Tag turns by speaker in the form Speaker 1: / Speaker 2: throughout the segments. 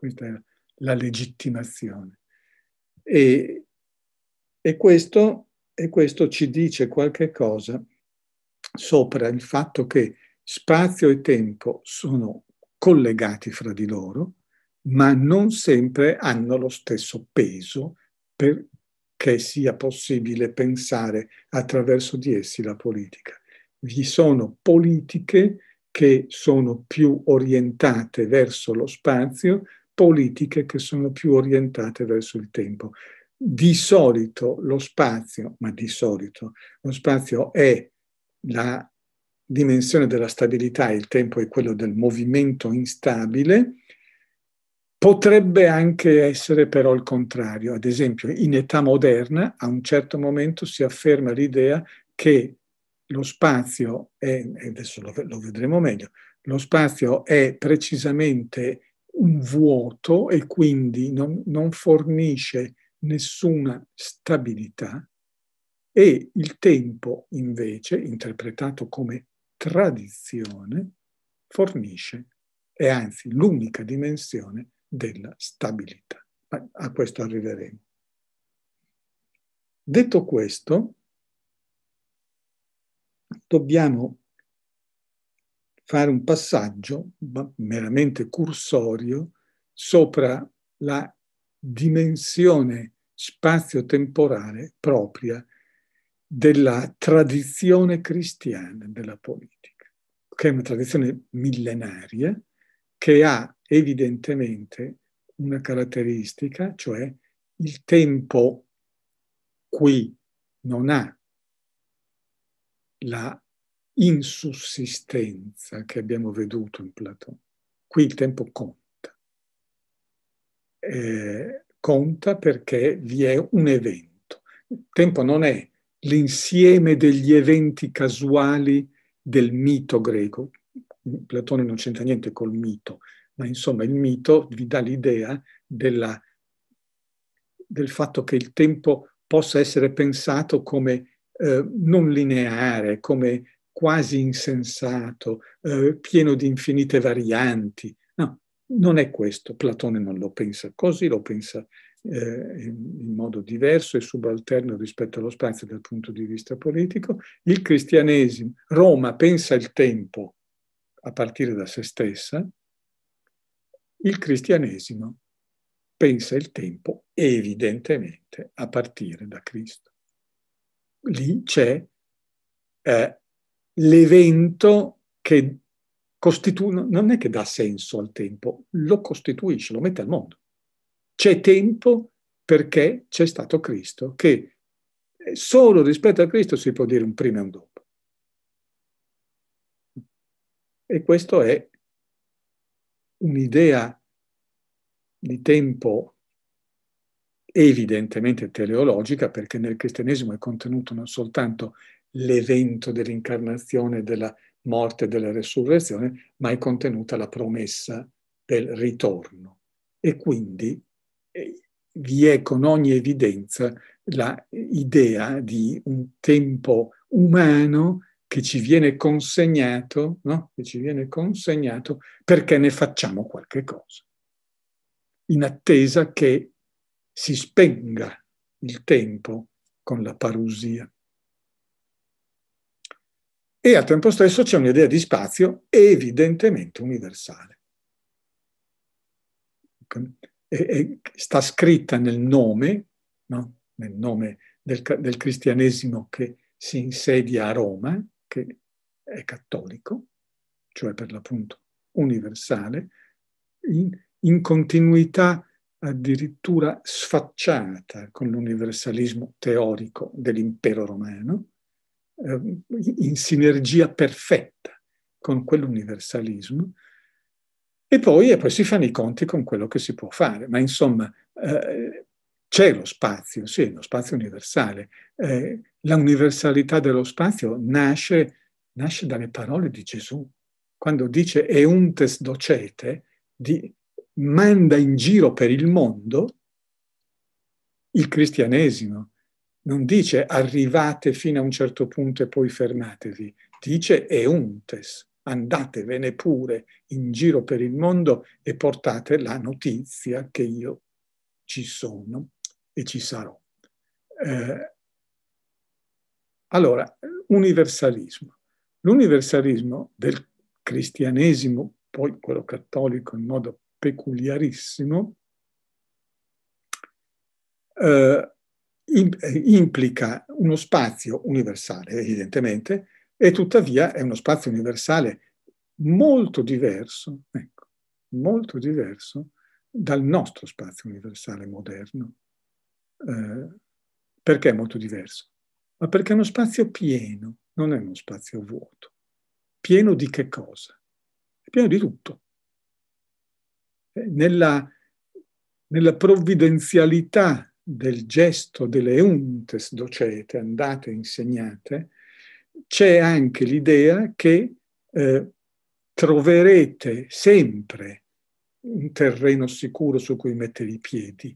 Speaker 1: Questa è la legittimazione. E, e, questo, e questo ci dice qualche cosa sopra il fatto che spazio e tempo sono collegati fra di loro, ma non sempre hanno lo stesso peso perché sia possibile pensare attraverso di essi la politica. Vi sono politiche che sono più orientate verso lo spazio, politiche che sono più orientate verso il tempo. Di solito lo spazio, ma di solito lo spazio è la dimensione della stabilità, il tempo è quello del movimento instabile, Potrebbe anche essere però il contrario. Ad esempio, in età moderna, a un certo momento si afferma l'idea che lo spazio è, e adesso lo, lo vedremo meglio, lo spazio è precisamente un vuoto e quindi non, non fornisce nessuna stabilità e il tempo invece, interpretato come tradizione, fornisce, è anzi l'unica dimensione della stabilità. a questo arriveremo. Detto questo, dobbiamo fare un passaggio meramente cursorio sopra la dimensione spazio-temporale propria della tradizione cristiana della politica, che è una tradizione millenaria che ha evidentemente una caratteristica, cioè il tempo qui non ha la insussistenza che abbiamo veduto in Platone. Qui il tempo conta. Eh, conta perché vi è un evento. Il tempo non è l'insieme degli eventi casuali del mito greco. Platone non c'entra niente col mito, ma insomma il mito vi dà l'idea della, del fatto che il tempo possa essere pensato come eh, non lineare, come quasi insensato, eh, pieno di infinite varianti. No, non è questo. Platone non lo pensa così, lo pensa eh, in, modo diverso e subalterno rispetto allo spazio dal punto di vista politico. Il cristianesimo, Roma pensa il tempo a partire da se stessa, il cristianesimo pensa il tempo evidentemente a partire da Cristo. Lì c'è eh, l'evento che costituisce, non è che dà senso al tempo, lo costituisce, lo mette al mondo. C'è tempo perché c'è stato Cristo, che eh, solo rispetto a Cristo si può dire un prima e un dopo. E questa è un'idea di tempo evidentemente teleologica, perché nel cristianesimo è contenuto non soltanto l'evento dell'incarnazione, della morte e della resurrezione, ma è contenuta la promessa del ritorno. E quindi eh, vi è con ogni evidenza l'idea di un tempo umano che ci viene consegnato, no? che ci viene consegnato perché ne facciamo qualche cosa, in attesa che si spenga il tempo con la parusia e al tempo stesso c'è un'idea di spazio evidentemente universale. E, e sta scritta nel nome, no? nel nome del, del cristianesimo che si insedia a Roma, che è cattolico, cioè per l'appunto universale, in, in continuità addirittura sfacciata con l'universalismo teorico dell'impero romano, Ehm, in sinergia perfetta con quell'universalismo e poi, e poi, si fanno i conti con quello che si può fare. Ma insomma, eh, c'è lo spazio, sì, lo spazio universale. Eh, la universalità dello spazio nasce, nasce, dalle parole di Gesù. Quando dice euntes docete, di, manda in giro per il mondo il cristianesimo, non dice arrivate fino a un certo punto e poi fermatevi, dice euntes, andatevene pure in giro per il mondo e portate la notizia che io ci sono e ci sarò. Eh, allora, universalismo. L'universalismo del cristianesimo, poi quello cattolico in modo peculiarissimo, eh, eh, implica uno spazio universale, evidentemente, e tuttavia è uno spazio universale molto diverso, ecco, molto diverso dal nostro spazio universale moderno. Eh, perché è molto diverso? Ma perché è uno spazio pieno, non è uno spazio vuoto. Pieno di che cosa? È pieno di tutto. Eh, nella, nella provvidenzialità del gesto delle untes docete, andate insegnate, c'è anche l'idea che eh, troverete sempre un terreno sicuro su cui mettere i piedi.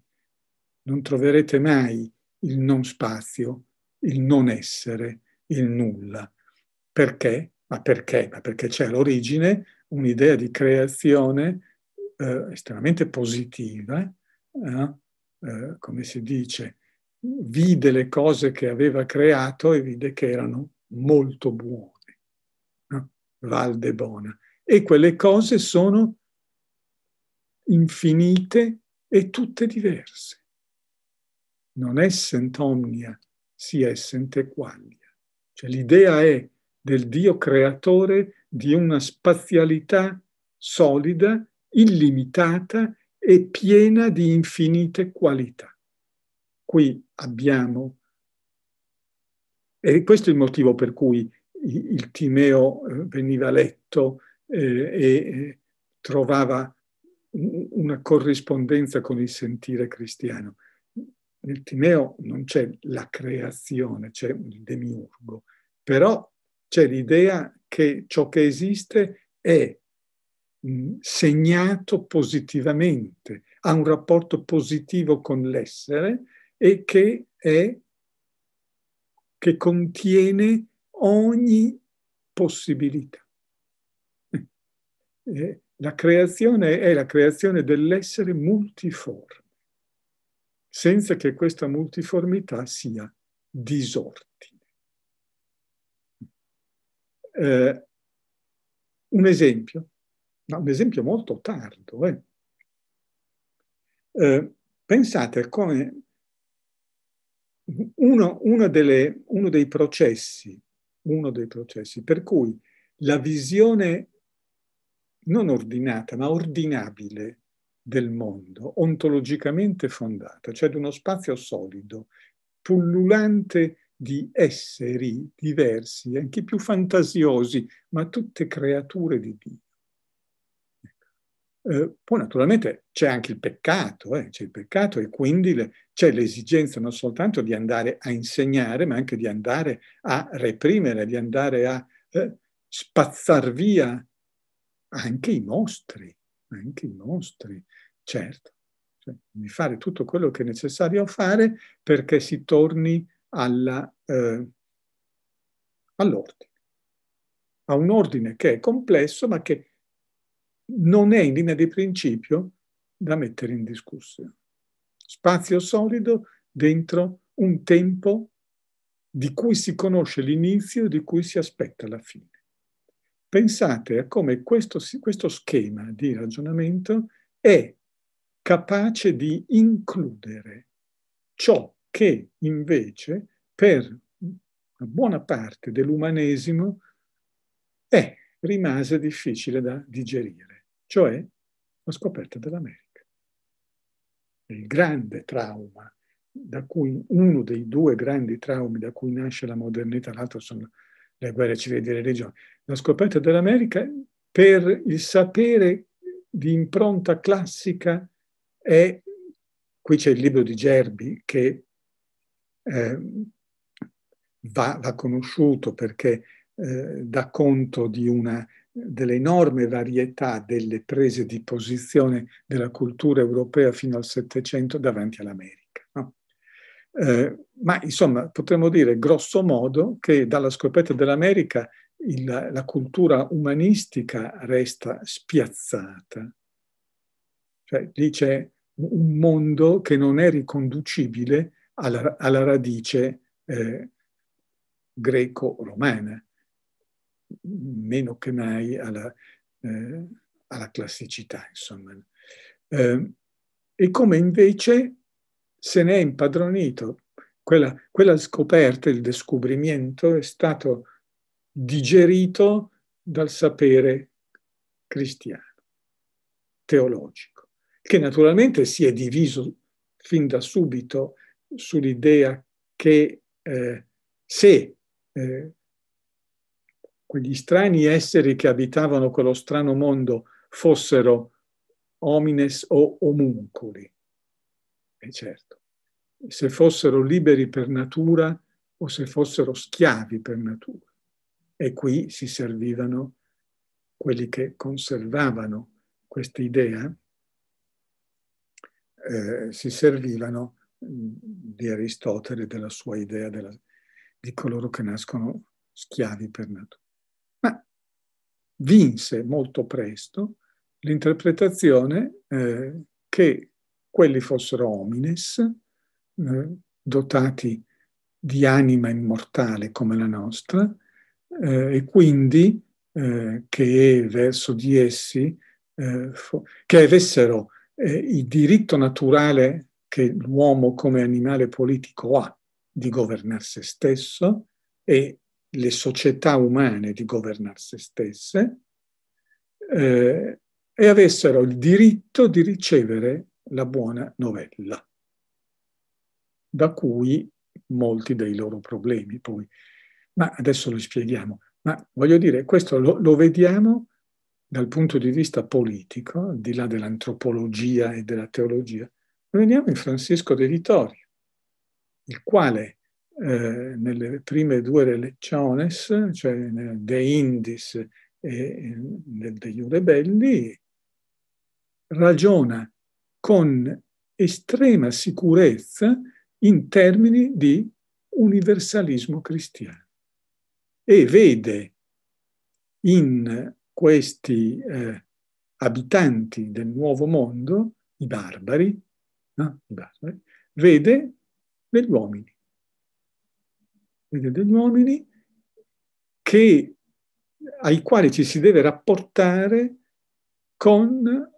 Speaker 1: Non troverete mai il non spazio, il non essere, il nulla. Perché? Ma perché? Ma perché c'è all'origine un'idea di creazione eh, estremamente positiva eh, eh, come si dice, vide le cose che aveva creato e vide che erano molto buone. No? Valdebona. E quelle cose sono infinite e tutte diverse. Non essent omnia, si essent equalia. Cioè l'idea è del Dio creatore di una spazialità solida, illimitata, è piena di infinite qualità. Qui abbiamo, e questo è il motivo per cui il Timeo eh, veniva letto eh, e eh, trovava una corrispondenza con il sentire cristiano. Nel Timeo non c'è la creazione, c'è il demiurgo, però c'è l'idea che ciò che esiste è Mm, segnato positivamente, ha un rapporto positivo con l'essere e che, è, che contiene ogni possibilità. Eh, la creazione è la creazione dell'essere multiforme, senza che questa multiformità sia disordine. Eh, un esempio, ma un esempio molto tardo. Eh. Eh, pensate come uno, uno, delle, uno, dei processi, uno dei processi per cui la visione non ordinata, ma ordinabile del mondo, ontologicamente fondata, cioè di uno spazio solido, pullulante di esseri diversi, anche più fantasiosi, ma tutte creature di Dio. Eh, poi naturalmente c'è anche il peccato, eh? c'è il peccato e quindi le, c'è l'esigenza non soltanto di andare a insegnare, ma anche di andare a reprimere, di andare a eh, spazzar via anche i mostri, anche i mostri, certo, cioè, di fare tutto quello che è necessario fare perché si torni alla, eh, all'ordine, a un ordine che è complesso ma che non è in linea di principio da mettere in discussione. Spazio solido dentro un tempo di cui si conosce l'inizio e di cui si aspetta la fine. Pensate a come questo, questo schema di ragionamento è capace di includere ciò che invece per una buona parte dell'umanesimo è rimase difficile da digerire cioè la scoperta dell'America. Il grande trauma, da cui, uno dei due grandi traumi da cui nasce la modernità, l'altro sono le guerre civili delle religioni, la scoperta dell'America per il sapere di impronta classica è, qui c'è il libro di Gerbi che eh, va, va, conosciuto perché eh, dà conto di una dell'enorme varietà delle prese di posizione della cultura europea fino al Settecento davanti all'America. No? Eh, ma insomma potremmo dire grosso modo che dalla scoperta dell'America il, la cultura umanistica resta spiazzata. Cioè, lì c'è un mondo che non è riconducibile alla, alla radice eh, greco-romana meno che mai alla, eh, alla classicità, insomma. Eh, e come invece se ne è impadronito. Quella, quella scoperta, il descubrimento, è stato digerito dal sapere cristiano, teologico, che naturalmente si è diviso fin da subito sull'idea che eh, se eh, quegli strani esseri che abitavano quello strano mondo fossero homines o omunculi. E certo, se fossero liberi per natura o se fossero schiavi per natura. E qui si servivano quelli che conservavano questa idea, eh, si servivano di Aristotele, della sua idea della, di coloro che nascono schiavi per natura vinse molto presto l'interpretazione eh, che quelli fossero homines, eh, dotati di anima immortale come la nostra, eh, e quindi eh, che verso di essi, eh, che avessero eh, il diritto naturale che l'uomo come animale politico ha di governare se stesso e le società umane di governare se stesse eh, e avessero il diritto di ricevere la buona novella, da cui molti dei loro problemi poi. Ma adesso lo spieghiamo. Ma voglio dire, questo lo, lo vediamo dal punto di vista politico, al di là dell'antropologia e della teologia. Veniamo in Francesco de Vittorio, il quale eh, nelle prime due lezioni, cioè nel De Indis e nel De Iure Belli, ragiona con estrema sicurezza in termini di universalismo cristiano e vede in questi eh, abitanti del nuovo mondo, i barbari, no? I barbari vede degli uomini degli uomini che, ai quali ci si deve rapportare con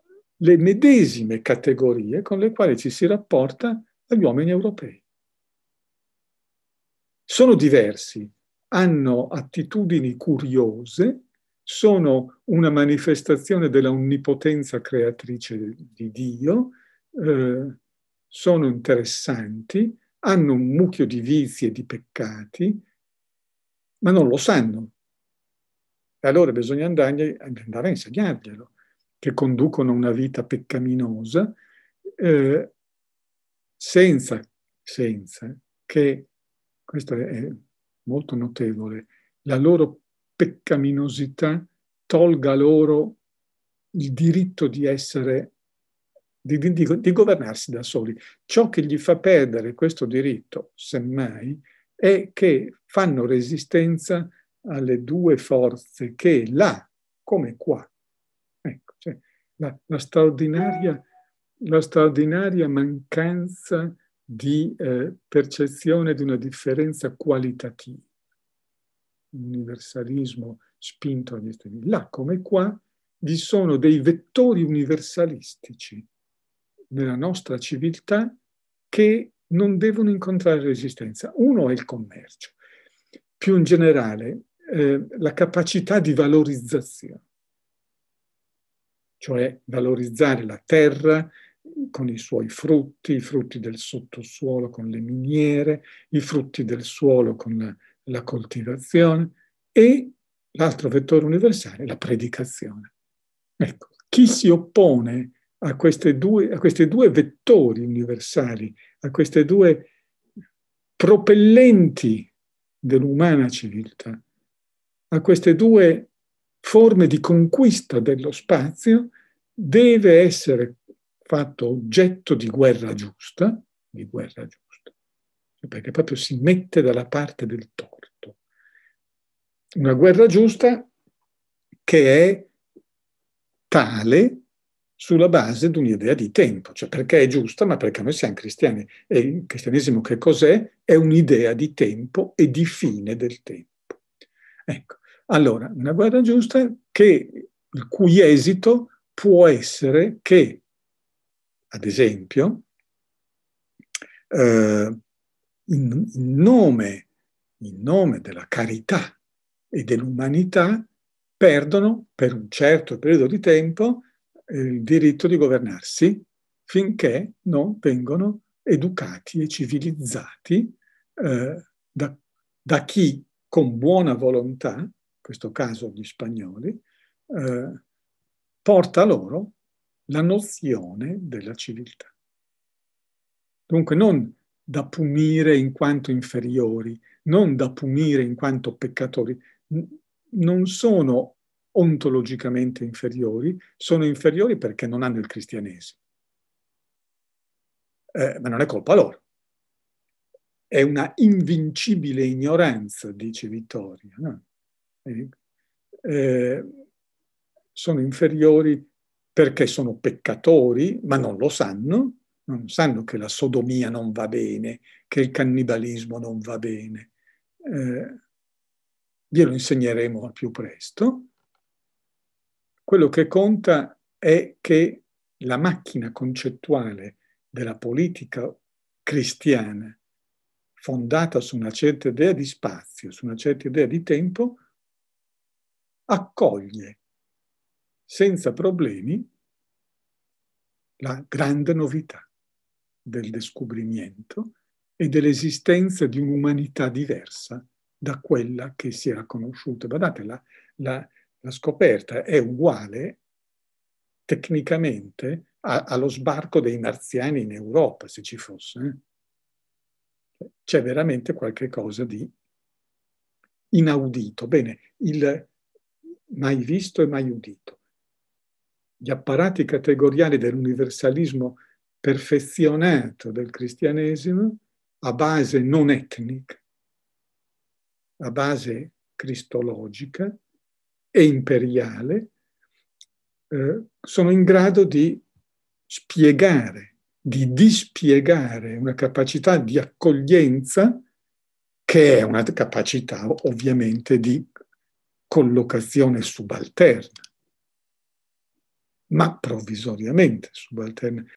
Speaker 1: le medesime categorie con le quali ci si rapporta agli uomini europei. Sono diversi, hanno attitudini curiose, sono una manifestazione della onnipotenza creatrice di Dio, eh, sono interessanti, hanno un mucchio di vizi e di peccati, ma non lo sanno. E allora bisogna andare, andare a insegnarglielo, che conducono una vita peccaminosa eh, senza, senza che, questo è molto notevole, la loro peccaminosità tolga loro il diritto di essere di, di, di, governarsi da soli. Ciò che gli fa perdere questo diritto, semmai, è che fanno resistenza alle due forze che là, come qua, ecco, cioè, la, la, straordinaria, la, straordinaria, mancanza di eh, percezione di una differenza qualitativa, universalismo spinto agli estremi. Là, come qua, vi sono dei vettori universalistici nella nostra civiltà che non devono incontrare resistenza. Uno è il commercio, più in generale eh, la capacità di valorizzazione, cioè valorizzare la terra con i suoi frutti, i frutti del sottosuolo con le miniere, i frutti del suolo con la, la coltivazione e l'altro vettore universale, la predicazione. Ecco, chi si oppone a a, due, a questi due vettori universali, a queste due propellenti dell'umana civiltà, a queste due forme di conquista dello spazio, deve essere fatto oggetto di guerra giusta, di guerra giusta, perché proprio si mette dalla parte del torto. Una guerra giusta che è tale sulla base di un'idea di tempo, cioè perché è giusta, ma perché noi siamo cristiani. E il cristianesimo che cos'è? È un'idea di tempo e di fine del tempo. Ecco, allora, una guerra giusta che, il cui esito può essere che, ad esempio, eh, in, in, nome, in nome della carità e dell'umanità, perdono per un certo periodo di tempo il diritto di governarsi finché non vengono educati e civilizzati eh, da, da, chi con buona volontà, in questo caso gli spagnoli, eh, porta loro la nozione della civiltà. Dunque non da punire in quanto inferiori, non da punire in quanto peccatori, non sono ontologicamente inferiori, sono inferiori perché non hanno il cristianesimo. Eh, ma non è colpa loro. È una invincibile ignoranza, dice Vittoria. No? Eh, eh, sono inferiori perché sono peccatori, ma non lo sanno, non sanno che la sodomia non va bene, che il cannibalismo non va bene. Eh, glielo insegneremo al più presto quello che conta è che la macchina concettuale della politica cristiana, fondata su una certa idea di spazio, su una certa idea di tempo, accoglie senza problemi la grande novità del descubrimento e dell'esistenza di un'umanità diversa da quella che si era conosciuta. Guardate, la, la, la scoperta è uguale tecnicamente a, allo sbarco dei marziani in Europa, se ci fosse. Eh. C'è veramente qualcosa di inaudito. Bene, il mai visto e mai udito. Gli apparati categoriali dell'universalismo perfezionato del cristianesimo a base non etnica, a base cristologica, e imperiale, eh, sono in grado di spiegare, di dispiegare una capacità di accoglienza che è una capacità ovviamente di collocazione subalterna, ma provvisoriamente subalterna.